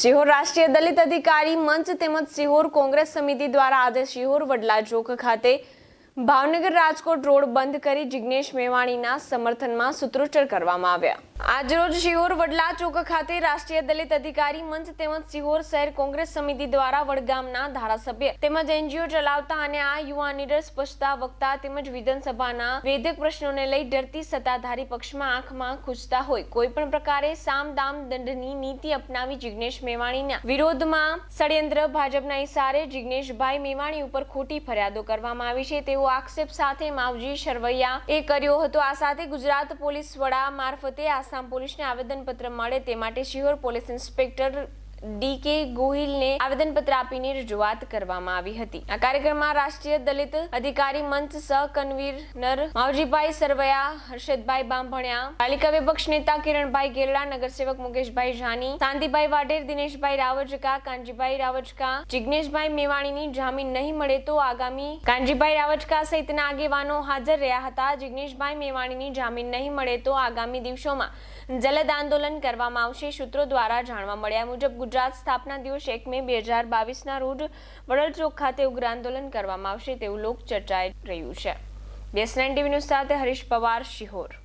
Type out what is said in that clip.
શિહોર રાષ્ટ્રીય દલિત અધિકારી મંચ તેમજ શિહોર કોંગ્રેસ સમિતિ દ્વારા આજે શિહોર વડલા ચોક ખાતે ભાવનગર રાજકોટ રોડ બંધ કરી જિજ્ઞેશ મેવાણીના સમર્થનમાં સૂત્રોચ્ચાર કરવામાં આવ્યા આજરોજ શિહોર વડલા ચોક ખાતે રાષ્ટ્રીય દલિત અધિકારી મંચ તેમજ શિહોર શહેર કોંગ્રેસ સમિતિ દ્વારા વડગામના ધારાસભ્ય તેમજ એનજીઓ ચલાવતા અને આ યુવા નીડર સ્પષ્ટતા વક્તા તેમજ વિધાનસભાના વેદક પ્રશ્નોને લઈ ડરતી સત્તાધારી પક્ષમાં આંખમાં ખૂજતા હોય કોઈ પણ પ્રકારે સામદામ દંડની નીતિ અપનાવી જિગ્નેશ મેવાણીના વિરોધમાં ષડયંત્ર ભાજપના ઇશારે જિગ્નેશભાઈ મેવાણી ઉપર ખોટી ફરિયાદો કરવામાં આવી છે તેઓ આક્ષેપ સાથે માવજી શરવૈયા એ કર્યો હતો આ સાથે ગુજરાત પોલીસ વડા મારફતે આસામ પોલીસને આવેદનપત્ર મળે તે માટે શિહોર પોલીસ ઇન્સ્પેક્ટર ડી કે ગોહિલને આવેદનપત્ર આપીને રજૂઆત કરવામાં આવી હતી આ કાર્યક્રમમાં રાષ્ટ્રીય દલિત અધિકારી મંચ સહ કન્વીનર માવજીભાઈ સરવૈયા હર્ષદભાઈ બાંભણિયા પાલિકા વિપક્ષ નેતા કિરણભાઈ ગેરડા નગરસેવક મુકેશભાઈ જાની શાંતિભાઈ વાઢેર દિનેશભાઈ રાવજકા કાનજીભાઈ રાવજકા જિજ્ઞેશભાઈ મેવાણીની જામીન નહીં મળે તો આગામી કાનજીભાઈ રાવજકા સહિતના આગેવાનો હાજર રહ્યા હતા જિજ્ઞેશભાઈ મેવાણીની જામીન નહીં મળે તો આગામી દિવસોમાં જલદ આંદોલન કરવામાં આવશે સૂત્રો દ્વારા જાણવા મળ્યા મુજબ ગુજરાત ગુજરાત સ્થાપના દિવસ એક મે બે હજાર બાવીસના રોજ વડલચોક ખાતે ઉગ્ર આંદોલન કરવામાં આવશે તેવું લોકચર્ચાએ રહ્યું છે બેસલેન ટીવી ન્યૂઝ સાથે હરીશ પવાર શિહોર